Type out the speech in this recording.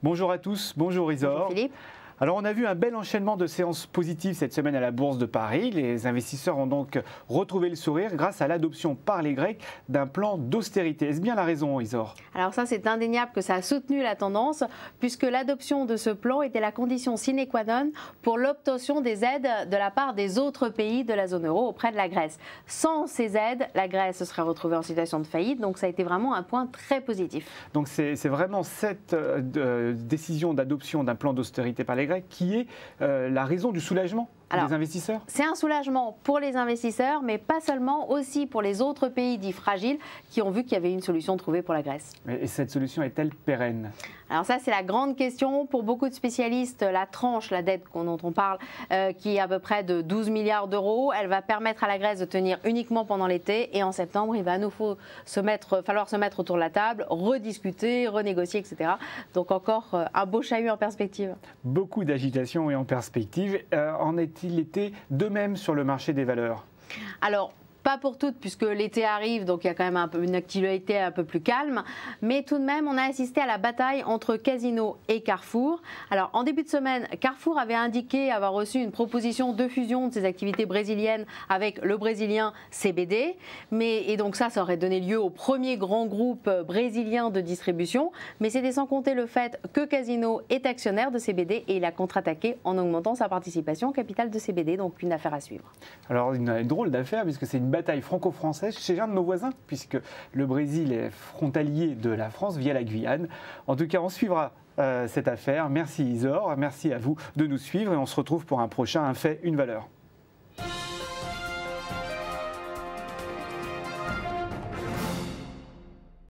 Bonjour à tous, bonjour Isor. Bonjour Philippe. Alors on a vu un bel enchaînement de séances positives cette semaine à la Bourse de Paris. Les investisseurs ont donc retrouvé le sourire grâce à l'adoption par les Grecs d'un plan d'austérité. Est-ce bien la raison, Isor Alors ça, c'est indéniable que ça a soutenu la tendance, puisque l'adoption de ce plan était la condition sine qua non pour l'obtention des aides de la part des autres pays de la zone euro auprès de la Grèce. Sans ces aides, la Grèce se serait retrouvée en situation de faillite, donc ça a été vraiment un point très positif. Donc c'est vraiment cette euh, décision d'adoption d'un plan d'austérité par les qui est euh, la raison du soulagement les investisseurs C'est un soulagement pour les investisseurs, mais pas seulement, aussi pour les autres pays dits fragiles qui ont vu qu'il y avait une solution trouvée pour la Grèce. Et cette solution est-elle pérenne alors ça, c'est la grande question. Pour beaucoup de spécialistes, la tranche, la dette dont on parle, euh, qui est à peu près de 12 milliards d'euros, elle va permettre à la Grèce de tenir uniquement pendant l'été. Et en septembre, il va nous se mettre, falloir se mettre autour de la table, rediscuter, renégocier, etc. Donc encore euh, un beau chahut en perspective. Beaucoup d'agitation et en perspective. Euh, en été, il était de même sur le marché des valeurs pas pour toutes puisque l'été arrive, donc il y a quand même un peu, une activité un peu plus calme. Mais tout de même, on a assisté à la bataille entre Casino et Carrefour. Alors en début de semaine, Carrefour avait indiqué avoir reçu une proposition de fusion de ses activités brésiliennes avec le brésilien CBD. Mais, et donc ça, ça aurait donné lieu au premier grand groupe brésilien de distribution. Mais c'était sans compter le fait que Casino est actionnaire de CBD et il a contre-attaqué en augmentant sa participation au capital de CBD. Donc une affaire à suivre. Alors une, drôle d'affaire puisque c'est une bataille franco-française chez un de nos voisins, puisque le Brésil est frontalier de la France via la Guyane. En tout cas, on suivra euh, cette affaire. Merci Isor, merci à vous de nous suivre et on se retrouve pour un prochain Un fait, une valeur.